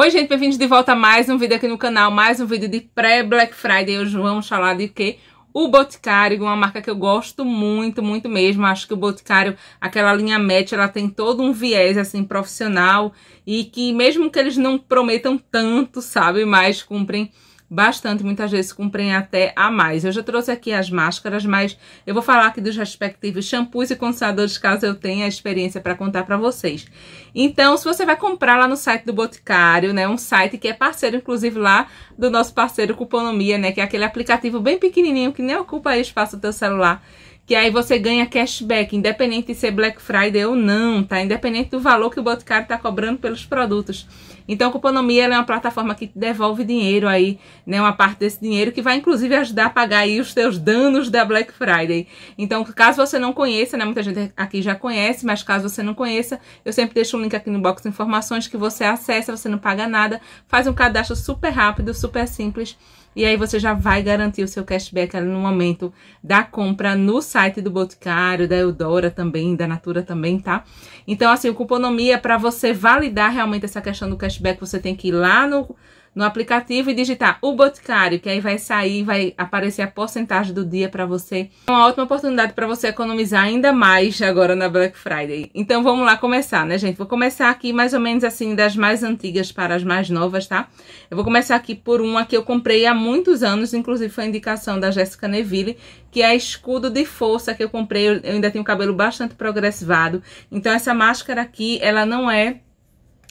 Oi, gente, bem-vindos de volta a mais um vídeo aqui no canal, mais um vídeo de pré-Black Friday. Hoje vamos falar de quê? O Boticário, uma marca que eu gosto muito, muito mesmo. Acho que o Boticário, aquela linha match, ela tem todo um viés, assim, profissional. E que mesmo que eles não prometam tanto, sabe, mas cumprem bastante, muitas vezes cumprem até a mais. Eu já trouxe aqui as máscaras, mas eu vou falar aqui dos respectivos shampoos e condicionadores, caso eu tenha experiência para contar para vocês. Então, se você vai comprar lá no site do Boticário, né, um site que é parceiro, inclusive lá do nosso parceiro Cuponomia, né, que é aquele aplicativo bem pequenininho que nem ocupa espaço do teu celular, que aí você ganha cashback, independente de ser Black Friday ou não, tá? Independente do valor que o Boticário está cobrando pelos produtos. Então, a Cuponomia é uma plataforma que te devolve dinheiro aí, né? Uma parte desse dinheiro que vai, inclusive, ajudar a pagar aí os teus danos da Black Friday. Então, caso você não conheça, né? Muita gente aqui já conhece, mas caso você não conheça, eu sempre deixo um link aqui no box de informações que você acessa, você não paga nada, faz um cadastro super rápido, super simples e aí você já vai garantir o seu cashback ali no momento da compra no site do Boticário, da Eudora também, da Natura também, tá? Então, assim, o Cuponomia, para você validar realmente essa questão do cashback, você tem que ir lá no no aplicativo e digitar o Boticário, que aí vai sair, vai aparecer a porcentagem do dia para você. É uma ótima oportunidade para você economizar ainda mais agora na Black Friday. Então vamos lá começar, né, gente? Vou começar aqui mais ou menos assim das mais antigas para as mais novas, tá? Eu vou começar aqui por uma que eu comprei há muitos anos, inclusive foi indicação da Jéssica Neville, que é escudo de força que eu comprei. Eu ainda tenho o cabelo bastante progressivado. Então essa máscara aqui, ela não é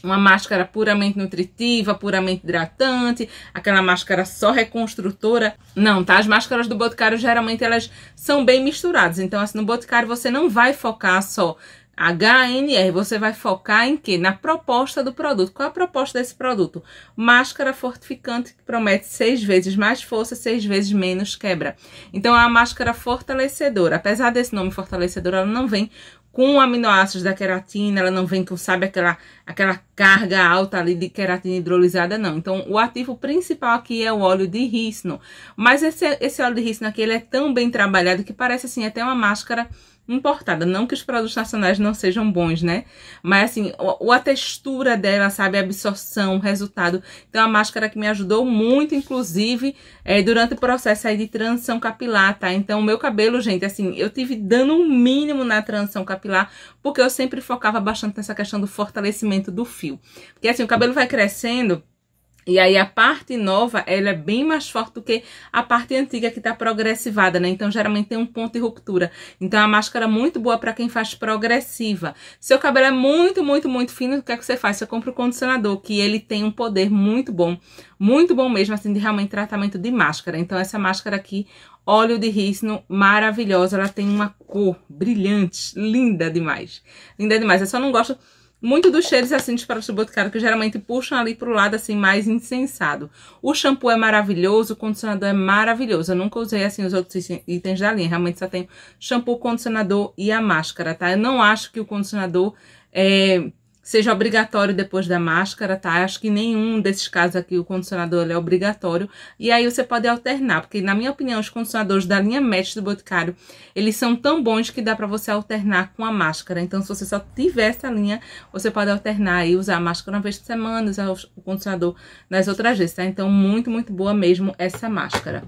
uma máscara puramente nutritiva, puramente hidratante, aquela máscara só reconstrutora. Não, tá? As máscaras do Boticário geralmente elas são bem misturadas. Então, assim, no Boticário você não vai focar só HNR, você vai focar em quê? Na proposta do produto. Qual a proposta desse produto? Máscara fortificante que promete seis vezes mais força, seis vezes menos quebra. Então, é a máscara fortalecedora. Apesar desse nome fortalecedor, ela não vem com aminoácidos da queratina, ela não vem com, sabe, aquela, aquela carga alta ali de queratina hidrolisada, não. Então, o ativo principal aqui é o óleo de rícino. Mas esse, esse óleo de rícino aqui, ele é tão bem trabalhado que parece, assim, até uma máscara importada. Não que os produtos nacionais não sejam bons, né? Mas assim, o, a textura dela, sabe? A absorção, o resultado. Então, a máscara que me ajudou muito, inclusive, é, durante o processo aí de transição capilar, tá? Então, o meu cabelo, gente, assim, eu tive dando um mínimo na transição capilar, porque eu sempre focava bastante nessa questão do fortalecimento do fio. Porque assim, o cabelo vai crescendo. E aí a parte nova, ela é bem mais forte do que a parte antiga que está progressivada, né? Então geralmente tem um ponto de ruptura. Então a máscara é muito boa para quem faz progressiva. Seu cabelo é muito, muito, muito fino, o que é que você faz? Você compra o condicionador, que ele tem um poder muito bom, muito bom mesmo, assim, de realmente tratamento de máscara. Então essa máscara aqui, óleo de rícino, maravilhosa, ela tem uma cor brilhante, linda demais. Linda demais, eu só não gosto muito dos cheiros assim de para boticários que geralmente puxam ali pro lado assim mais insensado. O shampoo é maravilhoso, o condicionador é maravilhoso. Eu nunca usei assim os outros itens da linha, realmente só tenho shampoo, condicionador e a máscara, tá? Eu não acho que o condicionador é seja obrigatório depois da máscara, tá? Acho que nenhum desses casos aqui o condicionador é obrigatório. E aí você pode alternar, porque na minha opinião os condicionadores da linha Match do Boticário, eles são tão bons que dá para você alternar com a máscara. Então se você só tiver essa linha, você pode alternar e usar a máscara uma vez por semana, usar o condicionador nas outras vezes, tá? Então muito, muito boa mesmo essa máscara.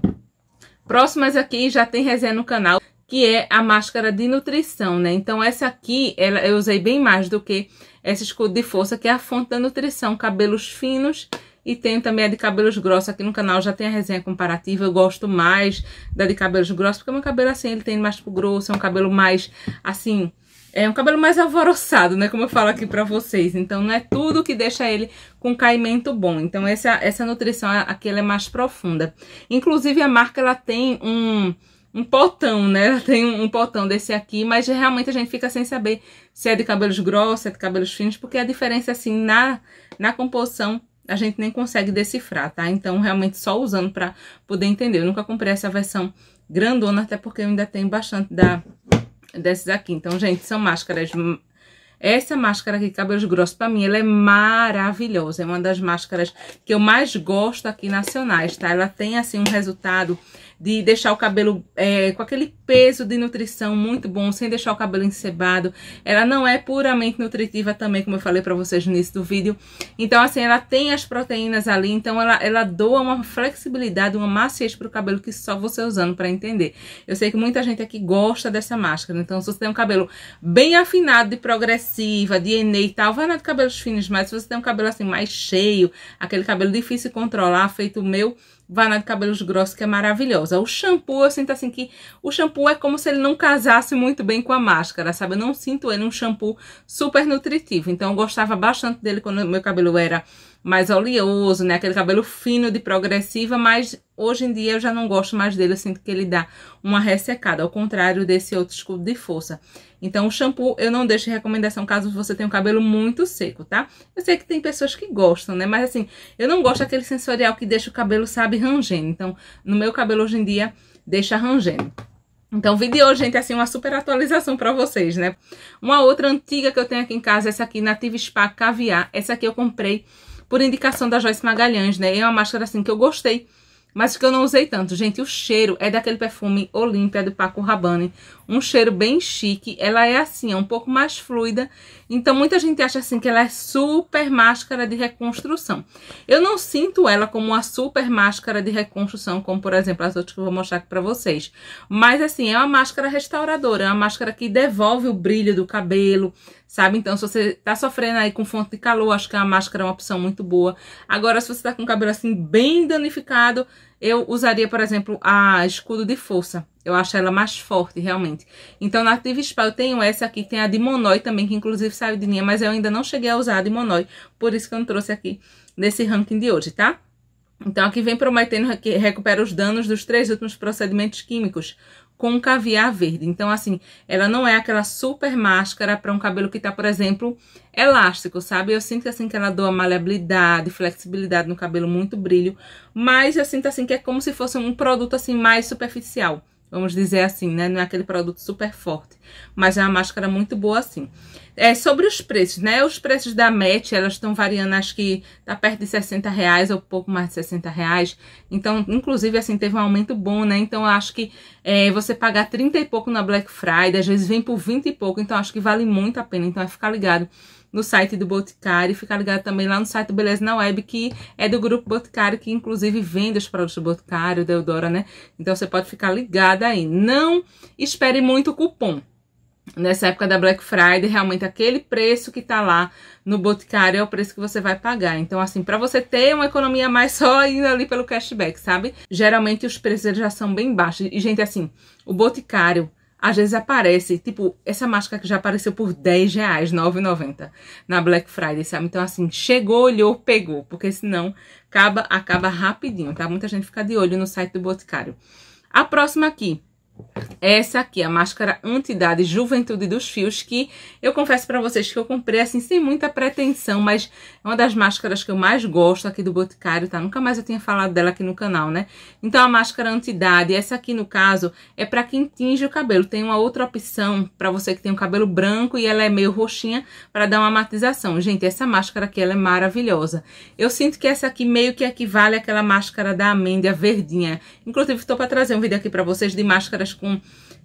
Próximas aqui já tem resenha no canal que é a máscara de nutrição, né? Então essa aqui ela, eu usei bem mais do que essa escudo de força, que é a fonte da nutrição, cabelos finos e tenho também a de cabelos grossos aqui no canal, já tem a resenha comparativa, eu gosto mais da de cabelos grossos, porque meu cabelo assim, ele tem mais tipo, grosso, é um cabelo mais assim, é um cabelo mais alvoroçado, né, como eu falo aqui pra vocês, então não é tudo que deixa ele com caimento bom, então essa, essa nutrição aqui, ela é mais profunda. Inclusive a marca, ela tem um um potão, né? Ela tem um, um, potão desse aqui, mas realmente a gente fica sem saber se é de cabelos grossos, se é de cabelos finos, porque a diferença, assim, na, na composição, a gente nem consegue decifrar, tá? Então, realmente, só usando para poder entender. Eu nunca comprei essa versão grandona, até porque eu ainda tenho bastante da, desses aqui. Então, gente, são máscaras... Hum, essa máscara aqui, cabelos grossos, pra mim, ela é maravilhosa. É uma das máscaras que eu mais gosto aqui nacionais, tá? Ela tem, assim, um resultado de deixar o cabelo é, com aquele peso de nutrição muito bom, sem deixar o cabelo encebado. Ela não é puramente nutritiva também, como eu falei para vocês no início do vídeo. Então, assim, ela tem as proteínas ali, então ela, ela doa uma flexibilidade, uma maciez para o cabelo que só você usando para entender. Eu sei que muita gente aqui gosta dessa máscara, então se você tem um cabelo bem afinado, de progressiva, de enê e tal, vai na de cabelos finos, mas se você tem um cabelo assim mais cheio, aquele cabelo difícil de controlar, feito o meu, vai lá de cabelos grossos que é maravilhosa. O shampoo, eu sinto assim que o shampoo é como se ele não casasse muito bem com a máscara, sabe? Eu não sinto ele um shampoo super nutritivo. Então eu gostava bastante dele quando meu cabelo era mais oleoso, né? Aquele cabelo fino de progressiva, mas hoje em dia eu já não gosto mais dele, eu sinto que ele dá uma ressecada, ao contrário desse outro escudo de força. Então, o shampoo eu não deixo de recomendação caso você tenha o um cabelo muito seco, tá? Eu sei que tem pessoas que gostam, né? Mas assim, eu não gosto daquele sensorial que deixa o cabelo, sabe, rangendo. Então, no meu cabelo hoje em dia, deixa rangendo. Então, o vídeo de hoje, gente, é assim, uma super atualização para vocês, né? Uma outra antiga que eu tenho aqui em casa, é essa aqui, Native Spa Caviar. Essa aqui eu comprei por indicação da Joyce Magalhães, né? É uma máscara, assim, que eu gostei mas que eu não usei tanto. Gente, o cheiro é daquele perfume Olímpia do Paco Rabanne. Um cheiro bem chique. Ela é assim, é um pouco mais fluida. Então, muita gente acha assim que ela é super máscara de reconstrução. Eu não sinto ela como uma super máscara de reconstrução, como, por exemplo, as outras que eu vou mostrar aqui pra vocês. Mas, assim, é uma máscara restauradora. É uma máscara que devolve o brilho do cabelo, sabe? Então, se você tá sofrendo aí com fonte de calor, acho que a máscara é uma opção muito boa. Agora, se você tá com o cabelo assim bem danificado, eu usaria, por exemplo, a escudo de força. Eu acho ela mais forte, realmente. Então, na Active Spa eu tenho essa aqui, tem a de Monoi também, que inclusive saiu de linha, mas eu ainda não cheguei a usar a de Monoi, por isso que eu não trouxe aqui nesse ranking de hoje, tá? Então, aqui vem prometendo que recupera os danos dos três últimos procedimentos químicos, com caviar verde. Então, assim, ela não é aquela super máscara para um cabelo que tá, por exemplo, elástico, sabe? Eu sinto, assim, que ela doa maleabilidade, flexibilidade no cabelo, muito brilho. Mas eu sinto, assim, que é como se fosse um produto, assim, mais superficial. Vamos dizer assim, né? Não é aquele produto super forte. Mas é uma máscara muito boa, assim. É, sobre os preços, né? Os preços da MET, elas estão variando, acho que tá perto de 60 reais ou pouco mais de 60 reais. Então, inclusive, assim, teve um aumento bom, né? Então, acho que é, você pagar 30 e pouco na Black Friday, às vezes vem por 20 e pouco. Então, acho que vale muito a pena. Então, é ficar ligado no site do Boticário e ficar ligado também lá no site do Beleza na Web, que é do Grupo Boticário, que inclusive vende os produtos do Boticário, da Eudora, né? Então, você pode ficar ligado aí. Não espere muito cupom nessa época da Black Friday, realmente aquele preço que tá lá no Boticário é o preço que você vai pagar. Então, assim, para você ter uma economia mais só indo ali pelo cashback, sabe? Geralmente os preços já são bem baixos. E, gente, assim, o Boticário às vezes aparece, tipo, essa máscara que já apareceu por 10 reais, 9,90 na Black Friday, sabe? Então, assim, chegou, olhou, pegou, porque senão acaba, acaba rapidinho, tá? Muita gente fica de olho no site do Boticário. A próxima aqui, essa aqui, a máscara Antidade Juventude dos Fios, que eu confesso para vocês que eu comprei assim sem muita pretensão, mas é uma das máscaras que eu mais gosto aqui do Boticário, tá? Nunca mais eu tinha falado dela aqui no canal, né? Então a máscara Antidade, essa aqui no caso, é para quem tinge o cabelo. Tem uma outra opção para você que tem o um cabelo branco e ela é meio roxinha para dar uma matização. Gente, essa máscara aqui ela é maravilhosa. Eu sinto que essa aqui meio que equivale àquela máscara da amêndoa verdinha. Inclusive, estou para trazer um vídeo aqui para vocês de máscaras mas com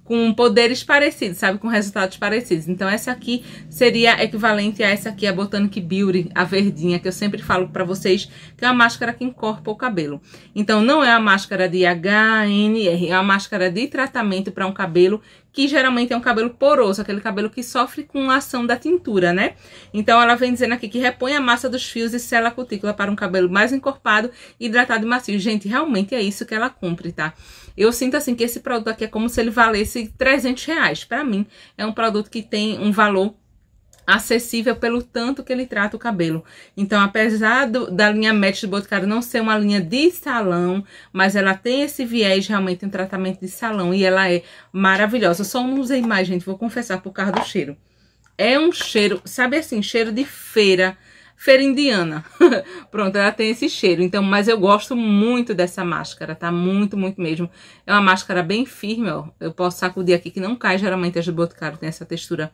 com poderes parecidos, sabe? Com resultados parecidos. Então, essa aqui seria equivalente a essa aqui, a Botanic Beauty, a verdinha, que eu sempre falo para vocês, que é uma máscara que encorpa o cabelo. Então, não é a máscara de HNR, é uma máscara de tratamento para um cabelo que geralmente é um cabelo poroso, aquele cabelo que sofre com a ação da tintura, né? Então ela vem dizendo aqui que repõe a massa dos fios e sela a cutícula para um cabelo mais encorpado, hidratado e macio. Gente, realmente é isso que ela cumpre, tá? Eu sinto assim que esse produto aqui é como se ele valesse 300 reais. Para mim, é um produto que tem um valor acessível pelo tanto que ele trata o cabelo. Então, apesar do, da linha Match do Boticário não ser uma linha de salão, mas ela tem esse viés realmente um tratamento de salão e ela é maravilhosa. Eu só não usei mais, gente, vou confessar por causa do cheiro. É um cheiro, sabe assim, cheiro de feira, feira indiana. Pronto, ela tem esse cheiro. Então, mas eu gosto muito dessa máscara, tá? Muito, muito mesmo. É uma máscara bem firme, ó. Eu posso sacudir aqui que não cai. Geralmente as de Boticário tem essa textura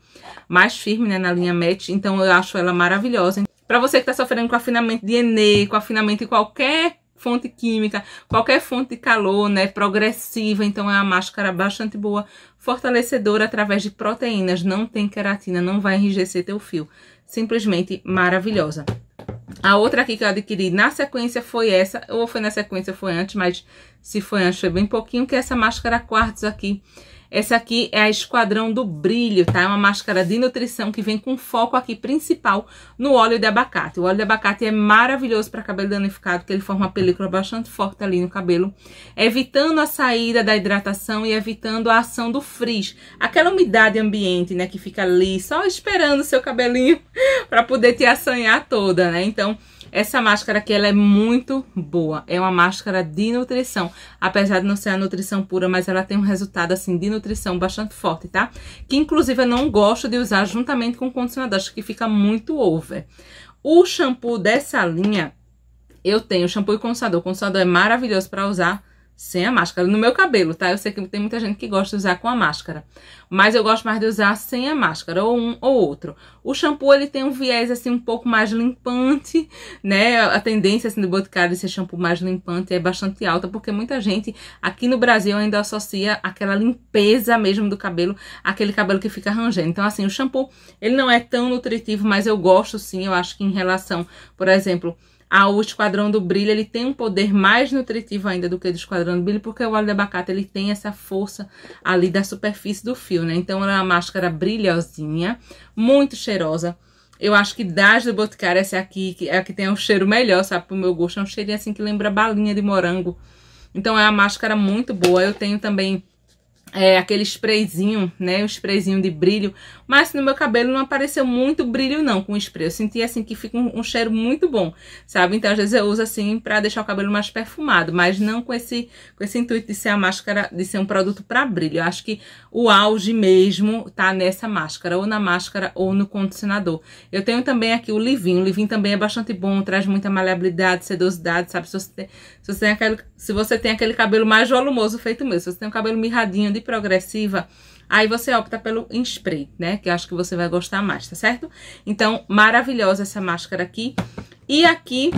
mais firme, né? Na linha match. Então, eu acho ela maravilhosa. Pra você que tá sofrendo com afinamento de Enê, com afinamento em qualquer fonte química, qualquer fonte de calor, né, progressiva, então é uma máscara bastante boa, fortalecedora através de proteínas, não tem queratina, não vai enrijecer teu fio. Simplesmente maravilhosa. A outra aqui que eu adquiri na sequência foi essa, ou foi na sequência, foi antes, mas se foi antes foi bem pouquinho, que é essa máscara quartos aqui. Essa aqui é a Esquadrão do Brilho, tá? É uma máscara de nutrição que vem com foco aqui principal no óleo de abacate. O óleo de abacate é maravilhoso para cabelo danificado, porque ele forma uma película bastante forte ali no cabelo, evitando a saída da hidratação e evitando a ação do frizz. Aquela umidade ambiente, né, que fica ali só esperando o seu cabelinho para poder te assanhar toda, né? Então, essa máscara aqui, ela é muito boa. É uma máscara de nutrição. Apesar de não ser a nutrição pura, mas ela tem um resultado, assim, de nutrição bastante forte, tá? Que, inclusive, eu não gosto de usar juntamente com o condicionador. Acho que fica muito over. O shampoo dessa linha, eu tenho shampoo e condicionador. O condicionador é maravilhoso para usar sem a máscara. No meu cabelo, tá? Eu sei que tem muita gente que gosta de usar com a máscara. Mas eu gosto mais de usar sem a máscara, ou um ou outro. O shampoo, ele tem um viés, assim, um pouco mais limpante, né? A tendência, assim, do Boticário de ser shampoo mais limpante é bastante alta, porque muita gente aqui no Brasil ainda associa aquela limpeza mesmo do cabelo, aquele cabelo que fica rangendo. Então, assim, o shampoo, ele não é tão nutritivo, mas eu gosto, sim, eu acho que em relação, por exemplo ah, o Esquadrão do Brilho, ele tem um poder mais nutritivo ainda do que o do Esquadrão do Brilho, porque o óleo de abacate, ele tem essa força ali da superfície do fio, né? Então, ela é uma máscara brilhosinha, muito cheirosa. Eu acho que das do Boticário, essa aqui é a que tem um cheiro melhor, sabe? Pro meu gosto, é um cheirinho assim que lembra balinha de morango. Então, é uma máscara muito boa. Eu tenho também é, aquele sprayzinho, né, o sprayzinho de brilho, mas no meu cabelo não apareceu muito brilho não com o spray, eu senti assim que fica um, um cheiro muito bom, sabe, então às vezes eu uso assim pra deixar o cabelo mais perfumado, mas não com esse, com esse intuito de ser a máscara, de ser um produto pra brilho, eu acho que o auge mesmo tá nessa máscara, ou na máscara ou no condicionador. Eu tenho também aqui o Livinho, o Livinho também é bastante bom, traz muita maleabilidade, sedosidade, sabe, se você tem, se você tem aquele, se você tem aquele cabelo mais volumoso feito mesmo, se você tem um cabelo mirradinho de progressiva, aí você opta pelo spray, né? Que eu acho que você vai gostar mais, tá certo? Então, maravilhosa essa máscara aqui. E aqui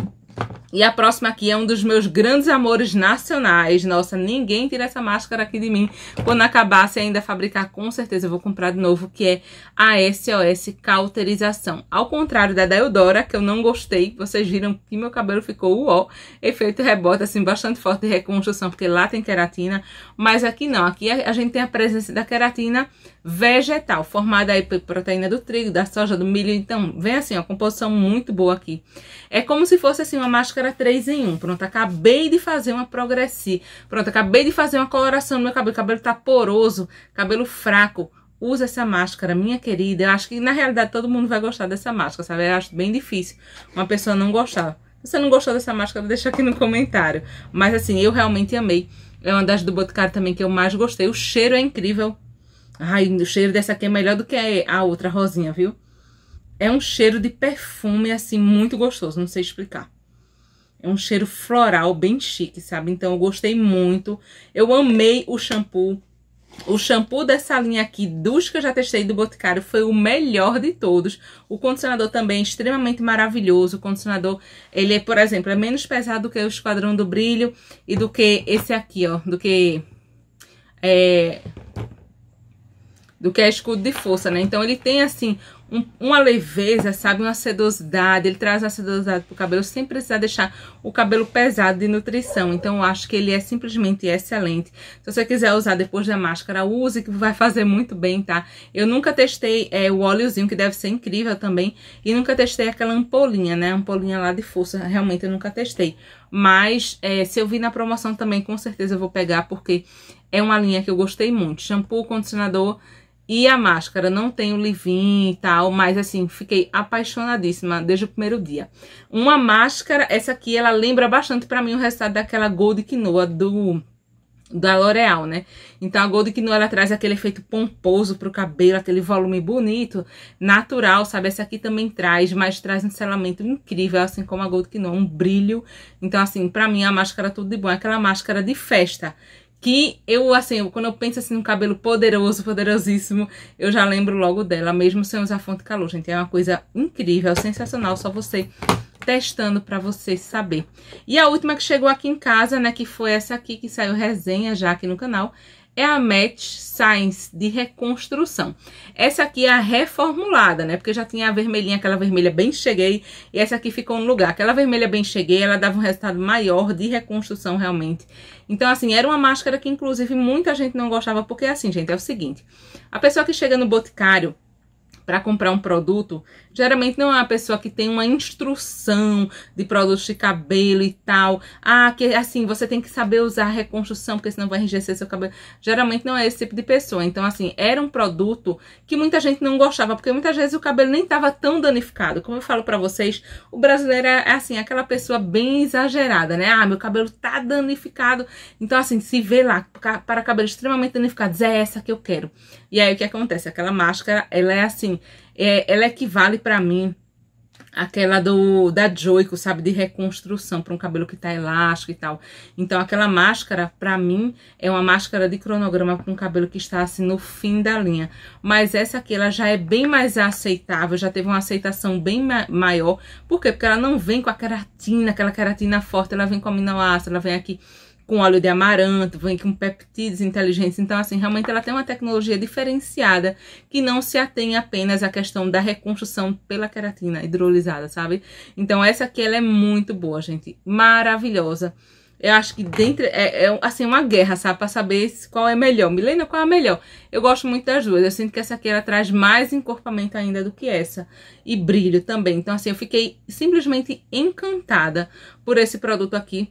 e a próxima aqui é um dos meus grandes amores nacionais. Nossa, ninguém tira essa máscara aqui de mim. Quando acabar, se ainda fabricar, com certeza eu vou comprar de novo, que é a SOS Cauterização. Ao contrário da Deodora, que eu não gostei. Vocês viram que meu cabelo ficou uó. Efeito rebota assim, bastante forte de reconstrução, porque lá tem queratina. Mas aqui não. Aqui a, a gente tem a presença da queratina vegetal, formada aí por proteína do trigo, da soja, do milho. Então, vem assim, ó, composição muito boa aqui. É como se fosse, assim, uma máscara era em 1. Pronto, acabei de fazer uma progressi. Pronto, acabei de fazer uma coloração no meu cabelo. O cabelo tá poroso, cabelo fraco. Usa essa máscara, minha querida. Eu acho que, na realidade, todo mundo vai gostar dessa máscara, sabe? Eu acho bem difícil uma pessoa não gostar. Se você não gostou dessa máscara, deixa aqui no comentário. Mas, assim, eu realmente amei. É uma das do Boticário também que eu mais gostei. O cheiro é incrível. Ai, o cheiro dessa aqui é melhor do que a outra rosinha, viu? É um cheiro de perfume, assim, muito gostoso. Não sei explicar. É um cheiro floral bem chique, sabe? Então eu gostei muito. Eu amei o shampoo. O shampoo dessa linha aqui, dos que eu já testei do Boticário, foi o melhor de todos. O condicionador também é extremamente maravilhoso. O condicionador, ele é, por exemplo, é menos pesado do que o Esquadrão do Brilho e do que esse aqui, ó. Do que... É, do que é escudo de força, né? Então ele tem, assim, um, uma leveza, sabe? Uma sedosidade. Ele traz a sedosidade pro cabelo sem precisar deixar o cabelo pesado de nutrição. Então, eu acho que ele é simplesmente excelente. Se você quiser usar depois da máscara, use, que vai fazer muito bem, tá? Eu nunca testei é, o óleozinho, que deve ser incrível também. E nunca testei aquela ampolinha, né? Ampolinha lá de força. Realmente, eu nunca testei. Mas é, se eu vi na promoção também, com certeza eu vou pegar, porque é uma linha que eu gostei muito. Shampoo, condicionador e a máscara, não tem o livinho e tal, mas assim, fiquei apaixonadíssima desde o primeiro dia. Uma máscara, essa aqui, ela lembra bastante para mim o resultado daquela Gold Quinoa do da L'Oreal, né? Então a Gold Quinoa ela traz aquele efeito pomposo pro cabelo, aquele volume bonito, natural, sabe? Essa aqui também traz, mas traz um selamento incrível, assim como a Gold Quinoa, um brilho. Então assim, para mim a máscara tudo de bom, é aquela máscara de festa que eu, assim, quando eu penso assim no cabelo poderoso, poderosíssimo, eu já lembro logo dela, mesmo sem usar fonte calor, gente. É uma coisa incrível, sensacional, só você testando para você saber. E a última que chegou aqui em casa, né, que foi essa aqui que saiu resenha já aqui no canal, é a Match Science de reconstrução. Essa aqui é a reformulada, né? Porque já tinha a vermelhinha, aquela vermelha bem cheguei, e essa aqui ficou no lugar. Aquela vermelha bem cheguei, ela dava um resultado maior de reconstrução realmente. Então, assim, era uma máscara que inclusive muita gente não gostava, porque assim, gente, é o seguinte. A pessoa que chega no boticário para comprar um produto Geralmente não é uma pessoa que tem uma instrução de produtos de cabelo e tal. Ah, que assim, você tem que saber usar a reconstrução, porque senão vai enrijecer seu cabelo. Geralmente não é esse tipo de pessoa. Então, assim, era um produto que muita gente não gostava, porque muitas vezes o cabelo nem estava tão danificado. Como eu falo para vocês, o brasileiro é, é assim, aquela pessoa bem exagerada, né? Ah, meu cabelo tá danificado. Então, assim, se vê lá para cabelo extremamente danificado, é essa que eu quero. E aí o que acontece? Aquela máscara, ela é assim, é, ela equivale para mim aquela do da Joico, sabe, de reconstrução para um cabelo que tá elástico e tal. Então aquela máscara para mim é uma máscara de cronograma para um cabelo que está assim no fim da linha. Mas essa aqui ela já é bem mais aceitável, já teve uma aceitação bem ma maior. Por quê? Porque ela não vem com a queratina, aquela queratina forte, ela vem com a aminoácido, ela vem aqui com óleo de amaranto, vem com peptídeos inteligentes. Então, assim, realmente ela tem uma tecnologia diferenciada que não se atém apenas à questão da reconstrução pela queratina hidrolisada, sabe? Então, essa aqui ela é muito boa, gente. Maravilhosa. Eu acho que dentro é, é, assim uma guerra, sabe, para saber qual é melhor. Milena, qual é a melhor? Eu gosto muito das duas. Eu sinto que essa aqui ela traz mais encorpamento ainda do que essa e brilho também. Então assim, eu fiquei simplesmente encantada por esse produto aqui.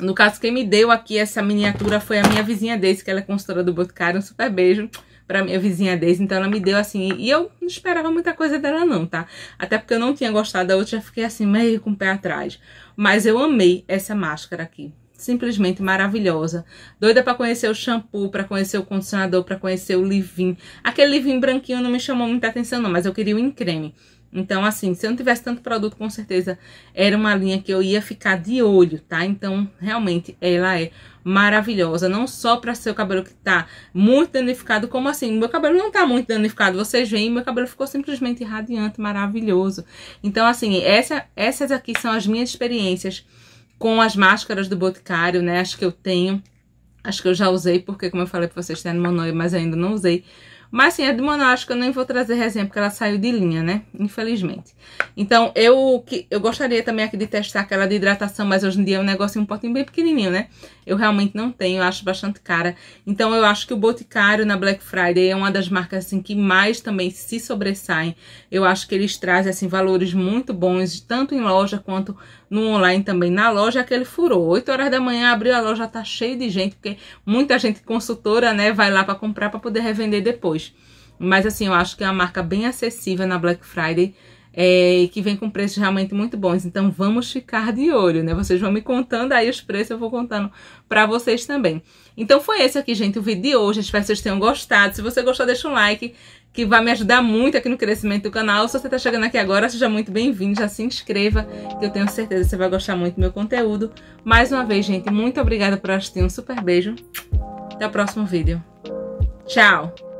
No caso, quem me deu aqui essa miniatura foi a minha vizinha Daisy, que ela é consultora do Boticário. Um super beijo pra minha vizinha Daisy. Então ela me deu assim, e eu não esperava muita coisa dela não, tá? Até porque eu não tinha gostado da outra, já fiquei assim meio com o pé atrás. Mas eu amei essa máscara aqui. Simplesmente maravilhosa. Doida para conhecer o shampoo, para conhecer o condicionador, para conhecer o leave-in. Aquele leave branquinho não me chamou muita atenção não, mas eu queria o em creme. Então, assim, se eu não tivesse tanto produto, com certeza era uma linha que eu ia ficar de olho, tá? Então, realmente, ela é maravilhosa. Não só para seu cabelo que tá muito danificado, como assim? Meu cabelo não tá muito danificado. Vocês veem, meu cabelo ficou simplesmente radiante, maravilhoso. Então, assim, essa, essas aqui são as minhas experiências com as máscaras do Boticário, né? Acho que eu tenho. Acho que eu já usei, porque como eu falei pra vocês, tem tá né, no meu nome, mas ainda não usei mas sim, a de Manaus que eu nem vou trazer resenha, porque ela saiu de linha, né? Infelizmente. Então, eu, que, eu gostaria também aqui de testar aquela de hidratação, mas hoje em dia é um negócio um potinho bem pequenininho, né? Eu realmente não tenho, acho bastante cara. Então, eu acho que o Boticário na Black Friday é uma das marcas, assim, que mais também se sobressaem. Eu acho que eles trazem, assim, valores muito bons, tanto em loja quanto no online também na loja, é aquele furou. 8 horas da manhã abriu a loja, tá cheio de gente, porque muita gente consultora, né, vai lá para comprar para poder revender depois. Mas assim, eu acho que é uma marca bem acessível na Black Friday é, e que vem com preços realmente muito bons. Então vamos ficar de olho, né? Vocês vão me contando aí os preços, eu vou contando para vocês também. Então foi esse aqui, gente, o vídeo de hoje. Espero que vocês tenham gostado. Se você gostou, deixa um like que vai me ajudar muito aqui no crescimento do canal. Se você está chegando aqui agora, seja muito bem-vindo, já se inscreva, que eu tenho certeza que você vai gostar muito do meu conteúdo. Mais uma vez, gente, muito obrigada por assistir, um super beijo, até o próximo vídeo. Tchau!